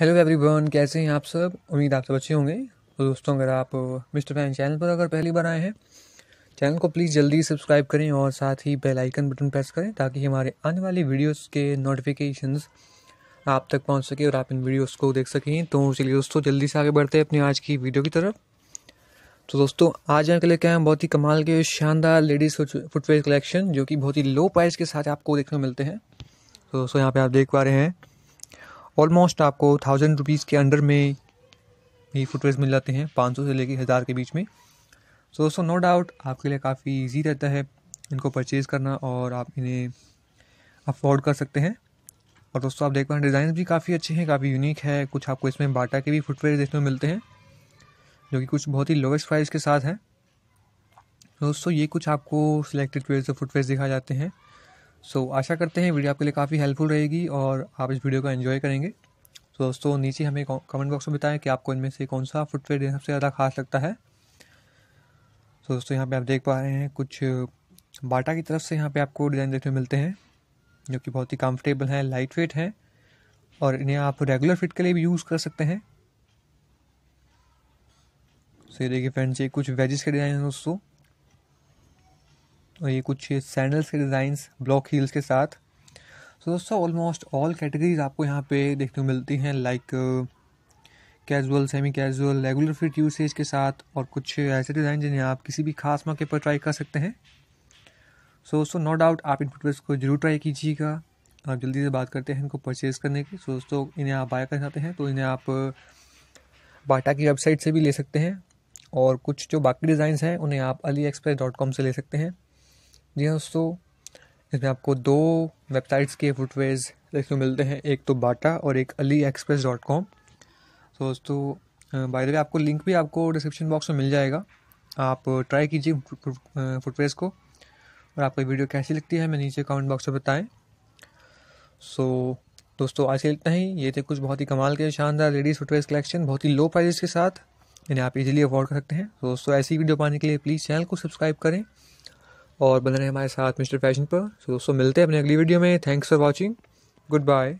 hello everyone कैसे हैं आप सब उम्मीद आप सब अच्छे होंगे और तो दोस्तों अगर आप मिस्टर फैन चैनल पर अगर पहली बार आए हैं चैनल को प्लीज़ जल्दी सब्सक्राइब करें और साथ ही बेल आइकन बटन प्रेस करें ताकि हमारे आने वाली वीडियोस के नोटिफिकेशंस आप तक पहुंच सके और आप इन वीडियोस को देख सकें तो चलिए दोस्तों जल्दी से आगे बढ़ते हैं अपनी आज की वीडियो की तरफ तो दोस्तों आज यहाँ के लिए क्या है बहुत ही कमाल के शानदार लेडीज़ फुटवेयर कलेक्शन जो कि बहुत ही लो प्राइस के साथ आपको देखने को मिलते हैं तो दोस्तों यहाँ पर आप देख पा रहे हैं ऑलमोस्ट आपको थाउजेंड रुपीज़ के अंडर में ये फुटवेयर मिल जाते हैं पाँच सौ से लेकर हज़ार के बीच में सो दोस्तों नो डाउट आपके लिए काफ़ी ईजी रहता है इनको परचेज़ करना और आप इन्हें अफोर्ड कर सकते हैं और दोस्तों आप देख पा रहे हैं डिज़ाइन भी काफ़ी अच्छे हैं काफ़ी यूनिक है कुछ आपको इसमें बाटा के भी फुटवेयर देखने को मिलते हैं जो कि कुछ बहुत ही लोवेस्ट प्राइस के साथ हैं दोस्तों ये कुछ आपको सिलेक्टेड वेयर से फुटवेयर दिखाए जाते हैं सो so, आशा करते हैं वीडियो आपके लिए काफ़ी हेल्पफुल रहेगी और आप इस वीडियो को एंजॉय करेंगे तो दोस्तों नीचे हमें कमेंट बॉक्स में बताएं कि आपको इनमें से कौन सा फुटवेयर सबसे ज़्यादा खास लगता है तो दोस्तों यहाँ पे आप देख पा रहे हैं कुछ बाटा की तरफ से यहाँ पे आपको डिज़ाइन देखने मिलते हैं जो कि बहुत ही कंफर्टेबल हैं लाइट वेट हैं और इन्हें आप रेगुलर फिट के लिए भी यूज़ कर सकते हैं सो ये देखिए फ्रेंड्स ये कुछ वेजिस के डिज़ाइन हैं दोस्तों और ये कुछ सैंडल्स के डिज़ाइंस ब्लॉक हील्स के साथ सो दोस्तों ऑलमोस्ट ऑल कैटेगरीज आपको यहाँ पे देखने को मिलती हैं like casual semi casual regular fit usage के साथ और कुछ ऐसे डिज़ाइन जिन्हें आप किसी भी खास मौके पर ट्राई कर सकते हैं सो दोस्तों नो डाउट आप इन फुटवेयर्स को जरूर ट्राई कीजिएगा आप जल्दी से बात करते हैं इनको परचेज़ करने की सो दोस्तों इन्हें आप बाय करना चाहते हैं तो इन्हें आप बाटा uh, की वेबसाइट से भी ले सकते हैं और कुछ जो बाकी डिज़ाइंस हैं उन्हें आप अली एक्सप्रेस डॉट कॉम से ले सकते हैं जी हाँ दोस्तों इसमें आपको दो वेबसाइट्स के फुटवेयर्स देखने मिलते हैं एक तो बाटा और एक अली एक्सप्रेस डॉट कॉम तो दोस्तों बाय द वे आपको लिंक भी आपको डिस्क्रिप्शन बॉक्स में मिल जाएगा आप ट्राई कीजिए फुटवेयर को और आपको वीडियो कैसी लगती है मैं नीचे कमेंट बॉक्स में बताएं सो so, दोस्तों आज के इतना ही ये थे कुछ बहुत ही कमाल के शानदार लेडीज़ फुटवेयर कलेक्शन बहुत ही लो प्राइजेस के साथ इन्हें आप इजीली अफोर्ड कर सकते हैं तो दोस्तों ऐसी वीडियो पाने के लिए प्लीज़ चैनल को सब्सक्राइब करें और बने रहे हमारे साथ मिस्टर फैशन पर सो दोस्तों मिलते हैं अपने अगली वीडियो में thanks for watching good bye